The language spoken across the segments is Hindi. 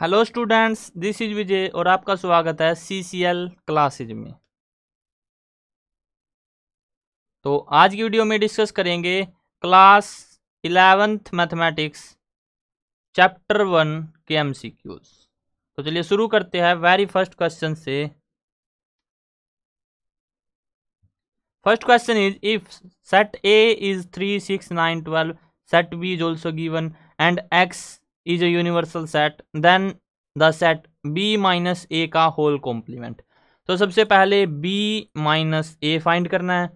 Hello students this is Vijay और आपका स्वागत है सी सी एल क्लासेज में तो आज की वीडियो में डिस्कस करेंगे class eleventh mathematics chapter one के एम सी क्यूज तो चलिए शुरू करते हैं वेरी फर्स्ट क्वेश्चन से first question is if set A is three six nine twelve set B is also given and X is a universal set then the set B minus A का होल कॉम्प्लीमेंट तो सबसे पहले बी माइनस ए फाइंड करना है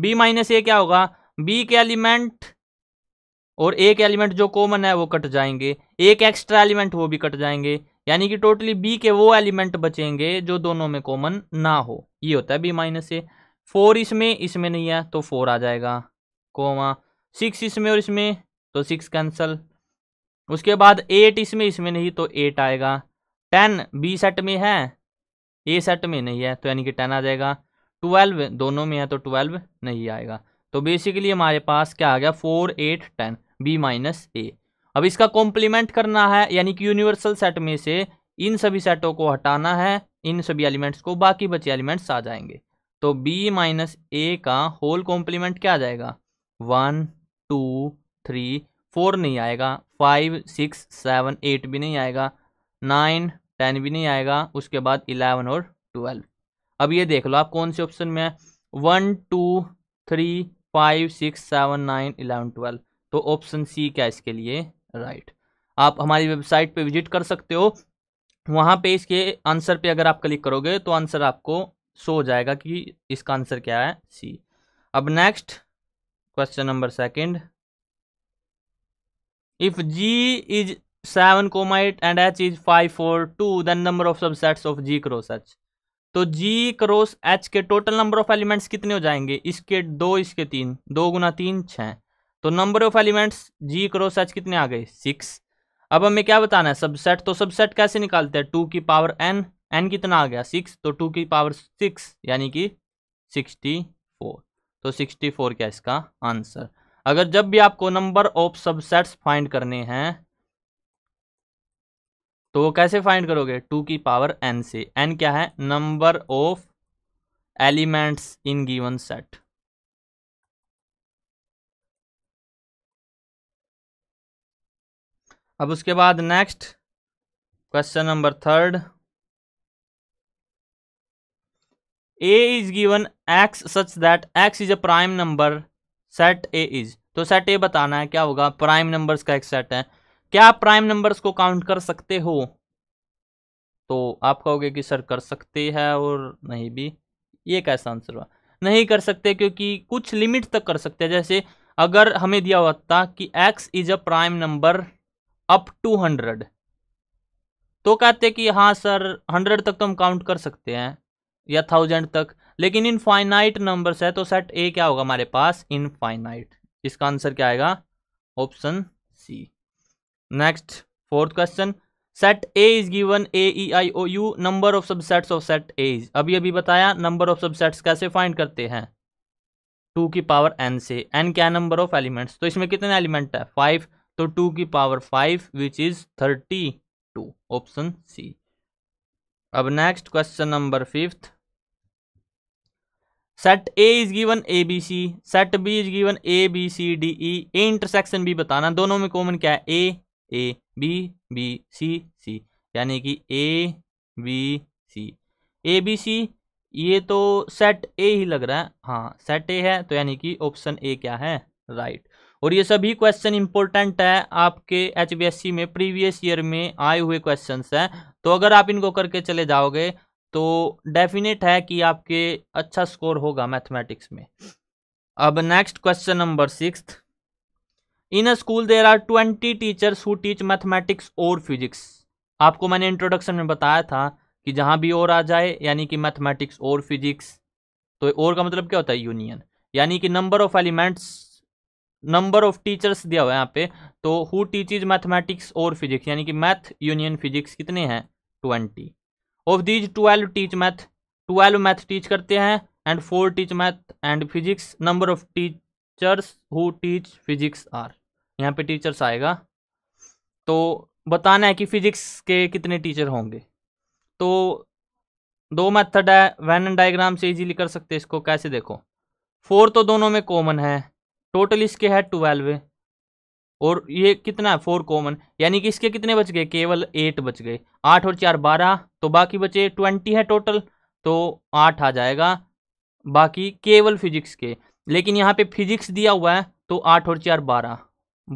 बी माइनस ए क्या होगा बी के एलिमेंट और ए के एलिमेंट जो कॉमन है वो कट जाएंगे एक एक्स्ट्रा एलिमेंट वो भी कट जाएंगे यानी कि टोटली बी के वो एलिमेंट बचेंगे जो दोनों में कॉमन ना हो ये होता है बी माइनस ए फोर इसमें इसमें नहीं है तो फोर आ जाएगा कोमा सिक्स इसमें और इसमें तो सिक्स कैंसल उसके बाद एट इसमें इसमें नहीं तो एट आएगा टेन बी सेट में है ए सेट में नहीं है तो यानी कि टेन आ जाएगा ट्वेल्व दोनों में है तो ट्वेल्व नहीं आएगा तो बेसिकली हमारे पास क्या आ गया four eight ten B minus A अब इसका कॉम्प्लीमेंट करना है यानी कि यूनिवर्सल सेट में से इन सभी सेटों को हटाना है इन सभी एलिमेंट्स को बाकी बचे एलिमेंट्स आ जाएंगे तो b माइनस ए का होल कॉम्प्लीमेंट क्या आ जाएगा वन टू थ्री फोर नहीं आएगा फाइव सिक्स सेवन एट भी नहीं आएगा नाइन टेन भी नहीं आएगा उसके बाद इलेवन और ट्वेल्व अब ये देख लो आप कौन से ऑप्शन में है one two three five six seven nine eleven twelve तो ऑप्शन सी क्या है इसके लिए राइट आप हमारी वेबसाइट पे विजिट कर सकते हो वहाँ पे इसके आंसर पे अगर आप क्लिक करोगे तो आंसर आपको शो हो जाएगा कि इसका आंसर क्या है सी अब next question number second if g is 7 comma 8 and h is 5 4 2 then number of subsets of g cross h तो g क्रॉस h के टोटल नंबर ऑफ एलिमेंट्स कितने हो जाएंगे इसके दो इसके तीन दो गुना तीन छः तो number of elements g cross h कितने आ गए सिक्स अब हमें क्या बताना है सबसेट तो सबसेट कैसे निकालते हैं टू की पावर n n कितना आ गया सिक्स तो टू की पावर सिक्स यानी कि सिक्सटी फोर तो सिक्सटी फोर क्या इसका आंसर अगर जब भी आपको नंबर ऑफ सबसेट्स फाइंड करने हैं तो वो कैसे फाइंड करोगे टू की पावर एन से एन क्या है number of elements in given set अब उसके बाद next question number third A is given X such that X is a prime number set A is तो सेट ए बताना है क्या होगा प्राइम नंबर्स का एक सेट है क्या आप प्राइम नंबर्स को काउंट कर सकते हो तो आप कहोगे कि सर कर सकते हैं और नहीं भी ये कैसा आंसर हुआ नहीं कर सकते क्योंकि कुछ लिमिट तक कर सकते हैं जैसे अगर हमें दिया हुआ था कि X is a prime number up to hundred तो कहते कि हाँ सर हंड्रेड तक तो हम काउंट कर सकते हैं या थाउजेंड तक लेकिन इनफाइनाइट नंबर्स है तो सेट ए क्या होगा हमारे पास इनफाइनाइट इसका आंसर क्या आएगा option C next fourth question set A is given A E I O U number of subsets of set A is अभी अभी बताया नंबर ऑफ सबसेट्स कैसे फाइंड करते हैं टू की पावर एन से एन क्या नंबर ऑफ एलिमेंट्स तो इसमें कितने एलिमेंट है फाइव तो टू की power five which is thirty two option C अब next question number fifth set A is given A B C set B is given A B C D E A intersection भी बताना दोनों में कॉमन क्या है ए ए बी बी सी सी यानी कि ए बी सी ए बी सी ये तो सेट ए ही लग रहा है हाँ सेट ए है तो यानी कि ऑप्शन ए क्या है राइट right. और ये सभी क्वेश्चन इंपॉर्टेंट है आपके एच में प्रीवियस ईयर में आए हुए क्वेश्चंस हैं तो अगर आप इनको करके चले जाओगे तो डेफिनेट है कि आपके अच्छा स्कोर होगा मैथमेटिक्स में अब next question number six in a school there are twenty teachers who teach mathematics और फिजिक्स आपको मैंने इंट्रोडक्शन में बताया था कि जहाँ भी और आ जाए यानी कि मैथमेटिक्स और फिजिक्स तो और का मतलब क्या होता है यूनियन यानी कि number of elements number of teachers दिया हुआ है यहाँ पे तो हु टीचिज मैथमेटिक्स और फिजिक्स यानी कि मैथ यूनियन फिजिक्स कितने हैं twenty of these twelve teach math twelve math teach करते हैं and four teach math and physics number of teachers who teach physics are यहाँ पे टीचर्स आएगा तो बताना है कि फिजिक्स के कितने टीचर होंगे तो दो मेथड है वैन एंड डायग्राम से इजीली कर सकते हैं इसको कैसे देखो फोर तो दोनों में कॉमन है टोटल इसके है ट्वेल्व और ये कितना है फोर कॉमन यानी कि इसके कितने बच गए केवल एट बच गए आठ और चार बारह तो बाकी बचे ट्वेंटी है टोटल तो आठ आ जाएगा बाकी केवल फिजिक्स के लेकिन यहाँ पे फिजिक्स दिया हुआ है तो आठ और चार बारह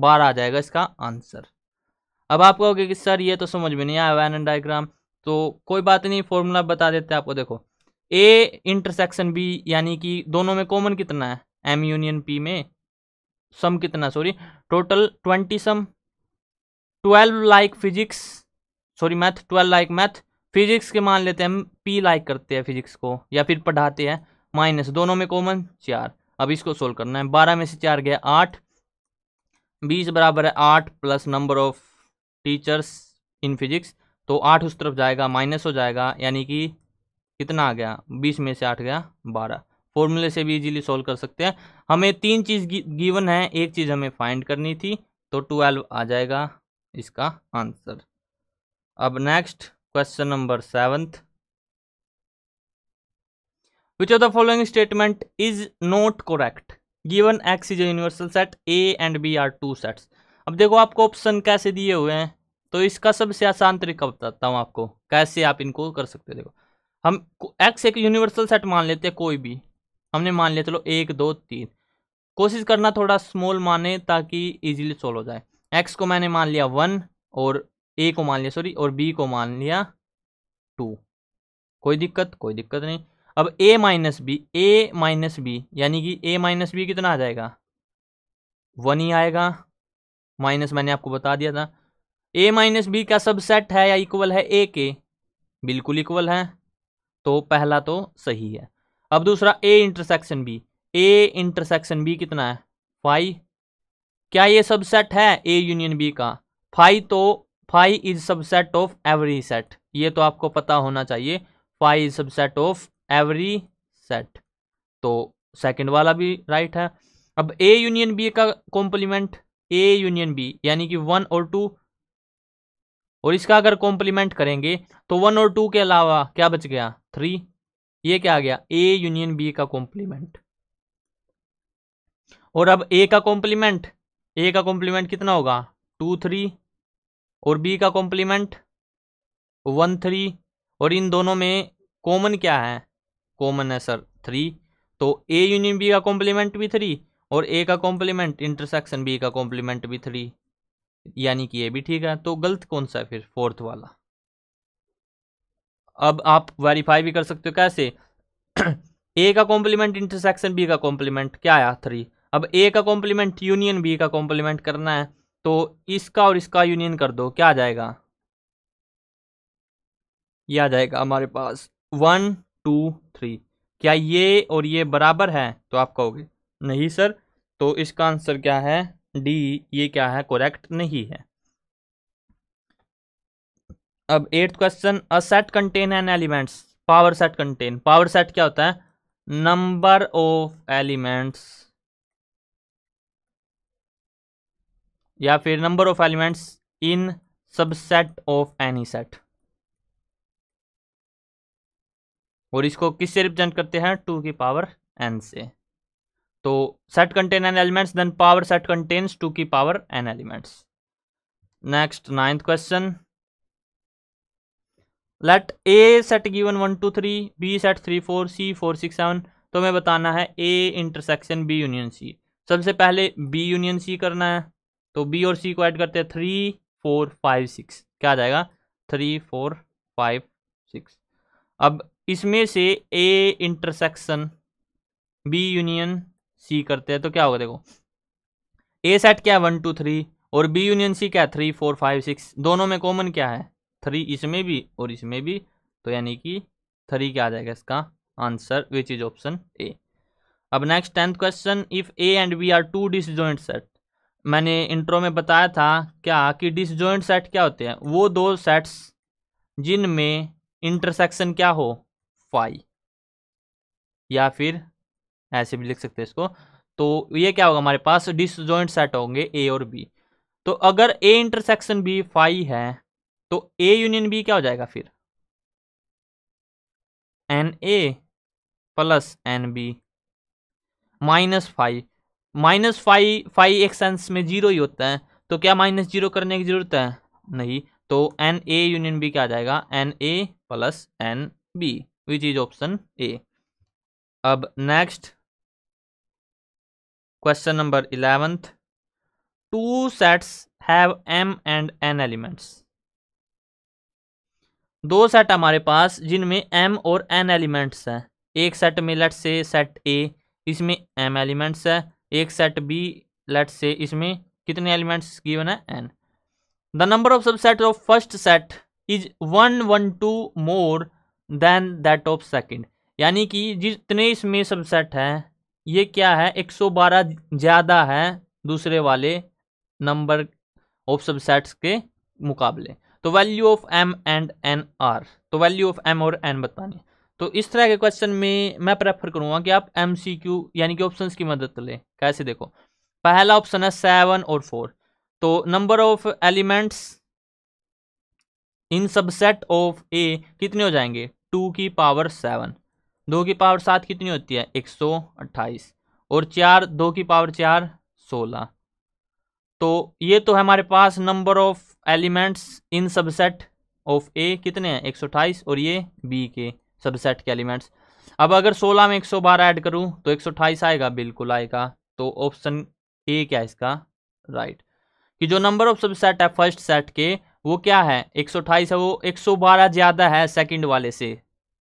बारह आ जाएगा इसका आंसर अब आप कहोगे कि सर ये तो समझ में नहीं आया वैन डायग्राम तो कोई बात नहीं फॉर्मूला बता देते आपको देखो ए इंटरसेक्शन बी यानी कि दोनों में कॉमन कितना है एम यूनियन पी में सम कितना sorry total twenty some twelve like physics sorry math twelve like math physics के मान लेते हैं हम पी लाइक करते हैं फिजिक्स को या फिर पढ़ाते हैं माइनस दोनों में कॉमन चार अब इसको सोल्व करना है बारह में से चार गया आठ बीस बराबर है आठ plus number of teachers in physics तो आठ उस तरफ जाएगा माइनस हो जाएगा यानी कि कितना आ गया बीस में से आठ गया बारह फॉर्मूले से भी इजीली सॉल्व कर सकते हैं हमें तीन चीज़ गिवन है एक चीज़ हमें फाइंड करनी थी तो ट्वेल्व आ जाएगा इसका आंसर अब next question number seventh which of the following statement is not correct given X is universal set A and B are two two अब देखो आपको ऑप्शन कैसे दिए हुए हैं तो इसका सबसे आसान तरीका बताता हूँ आपको कैसे आप इनको कर सकते हो देखो हम एक्स एक यूनिवर्सल सेट मान लेते हैं कोई भी हमने मान लिया चलो एक दो तीन कोशिश करना थोड़ा स्मॉल माने ताकि इजीली सोल्व हो जाए एक्स को मैंने मान लिया वन और ए को मान लिया सॉरी और बी को मान लिया टू कोई दिक्कत कोई दिक्कत नहीं अब A minus B A minus B यानी कि ए माइनस बी कितना आ जाएगा वन ही आएगा माइनस मैंने आपको बता दिया था ए माइनस बी का सबसेट है या इक्वल है ए के बिल्कुल इक्वल है तो पहला तो सही है अब दूसरा A intersection B A intersection B कितना है फाइव क्या ये सबसेट है ए यूनियन बी का फाइव तो five is subset of every set ये तो आपको पता होना चाहिए five is subset of every set तो सेकंड वाला भी राइट है अब ए यूनियन बी का कॉम्प्लीमेंट ए यूनियन बी यानी कि वन और टू और इसका अगर कॉम्प्लीमेंट करेंगे तो वन और टू के अलावा क्या बच गया थ्री ये क्या आ गया ए यूनियन बी का कॉम्प्लीमेंट और अब ए का कॉम्प्लीमेंट ए का कॉम्प्लीमेंट कितना होगा टू थ्री और बी का कॉम्प्लीमेंट वन थ्री और इन दोनों में कॉमन क्या है कॉमन है सर थ्री तो ए यूनियन बी का कॉम्प्लीमेंट भी थ्री और ए का कॉम्प्लीमेंट इंटरसेक्शन बी का कॉम्प्लीमेंट भी थ्री यानी कि ये भी ठीक है तो गलत कौन सा है फिर फोर्थ वाला अब आप वेरीफाई भी कर सकते हो कैसे ए का कॉम्प्लीमेंट इंटरसेक्शन बी का कॉम्प्लीमेंट क्या आया थ्री अब ए का कॉम्प्लीमेंट यूनियन बी का कॉम्प्लीमेंट करना है तो इसका और इसका यूनियन कर दो क्या आ जाएगा ये आ जाएगा हमारे पास वन टू थ्री क्या ये और ये बराबर है तो आप कहोगे नहीं सर तो इसका आंसर क्या है डी ये क्या है करेक्ट नहीं है अब eighth question a set contain n elements power set contain power set क्या होता है नंबर ऑफ एलिमेंट्स या फिर number of elements in subset of any set और इसको किससे रिप्रेजेंट करते हैं टू की पावर एन से तो set contain n elements then power set contains two की power n elements next ninth question let A set given one two three B set three four C four six seven तो हमें बताना है A intersection B union C सबसे पहले बी यूनियन सी करना है तो बी और सी को ऐड करते हैं थ्री फोर फाइव सिक्स क्या आ जाएगा थ्री फोर फाइव सिक्स अब इसमें से A intersection B union C करते हैं तो क्या होगा देखो ए सेट क्या है वन टू थ्री और बी यूनियन सी क्या है थ्री फोर फाइव सिक्स दोनों में कॉमन क्या है थ्री इसमें भी और इसमें भी तो यानी कि थ्री क्या आ जाएगा इसका answer which is option A अब next tenth question if A and B are two disjoint set मैंने इंट्रो में बताया था क्या कि डिस सेट क्या होते हैं वो दो सेट्स जिनमें इंटरसेक्शन क्या हो फाइव या फिर ऐसे भी लिख सकते हैं इसको तो ये क्या होगा हमारे पास डिसजॉइंट सेट होंगे ए और बी तो अगर ए इंटरसेक्शन बी फाइव है तो ए यूनियन बी क्या हो जाएगा फिर n A plus n B minus five minus five five एक सेंस में जीरो ही होता है तो क्या माइनस जीरो करने की ज़रूरत है नहीं तो एन ए यूनियन बी क्या आ जाएगा n A plus n B which is option A अब next question number eleventh two sets have m and n elements दो सेट हमारे पास जिनमें एम और एन एलिमेंट्स हैं एक सेट में लेट से सेट ए इसमें एम एलिमेंट्स है एक सेट बी लेट से इसमें कितने एलिमेंट्स गिवन है n the number of subset of first set is one one two more than that of second यानी कि जितने इसमें सबसेट हैं ये क्या है 112 ज़्यादा है दूसरे वाले नंबर ऑफ सबसेट्स के मुकाबले तो value of m and n are तो वैल्यू ऑफ एम और एन बतानी तो इस तरह के क्वेश्चन में मैं प्रेफर करूंगा कि आप एम सी क्यू यानी कि ऑप्शन की मदद लें कैसे देखो पहला ऑप्शन है सेवन और फोर तो number of elements in subset of A कितने हो जाएंगे टू की पावर सेवन दो की पावर सात कितनी होती है एक सौ अट्ठाईस और चार दो की पावर चार सोलह तो ये तो हमारे पास number of elements in subset of A कितने हैं एक और ये बी के सबसेट के एलिमेंट्स अब अगर 16 में 112 ऐड करूं तो एक आएगा बिल्कुल आएगा तो ऑप्शन ए क्या है इसका राइट right. कि जो नंबर ऑफ सबसेट है फर्स्ट सेट के वो क्या है एक है वो 112 ज़्यादा है सेकंड वाले से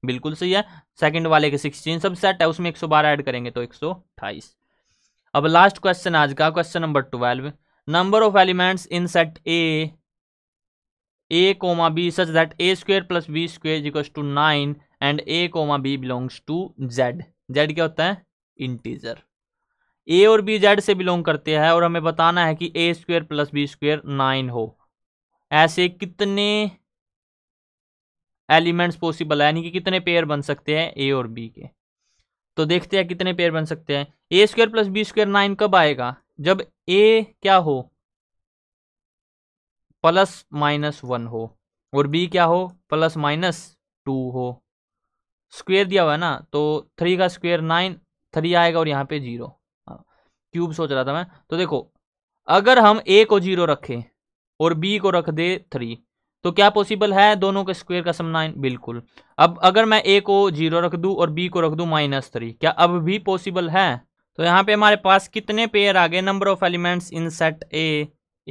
बिल्कुल सही है सेकंड वाले के 16 सबसेट है उसमें 112 ऐड करेंगे तो एक अब लास्ट क्वेश्चन आज का question number twelve number of elements in set A A comma B such that A square plus B square is equals to nine and A comma B belongs to Z Z क्या होता है इंटीजर ए और बी जेड से बिलोंग करते हैं और हमें बताना है कि A square plus B square nine हो ऐसे कितने एलिमेंट्स पॉसिबल है यानी कि कितने पेयर बन सकते हैं ए और बी के तो देखते हैं कितने पेयर बन सकते हैं A square plus B square nine कब आएगा जब ए क्या हो प्लस माइनस वन हो और बी क्या हो प्लस माइनस टू हो स्क्वेयर दिया हुआ है ना तो थ्री का स्क्वेयर नाइन थ्री आएगा और यहाँ पे जीरो क्यूब हाँ, सोच रहा था मैं तो देखो अगर हम ए को जीरो रखें और बी को रख दे थ्री तो क्या पॉसिबल है दोनों के स्क्वेयर का सम नाइन बिल्कुल अब अगर मैं ए को जीरो रख दूं और बी को रख दूं माइनस थ्री क्या अब भी पॉसिबल है तो यहाँ पे हमारे पास कितने पेयर आ गए number of elements in set A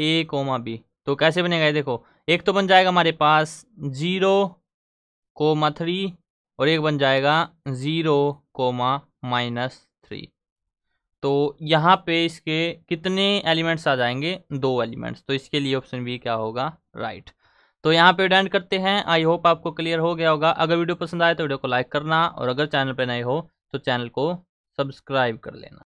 A comma B तो कैसे बनेगा ये देखो एक तो बन जाएगा हमारे पास जीरो कोमा थ्री और एक बन जाएगा ज़ीरो कोमा माइनस थ्री तो यहाँ पे इसके कितने एलिमेंट्स आ जाएंगे दो एलिमेंट्स तो इसके लिए ऑप्शन बी क्या होगा राइट right. तो यहाँ पे डेंड करते हैं आई होप आपको क्लियर हो गया होगा अगर वीडियो पसंद आए तो वीडियो को लाइक करना और अगर चैनल पर नए हो तो चैनल को सब्सक्राइब कर लेना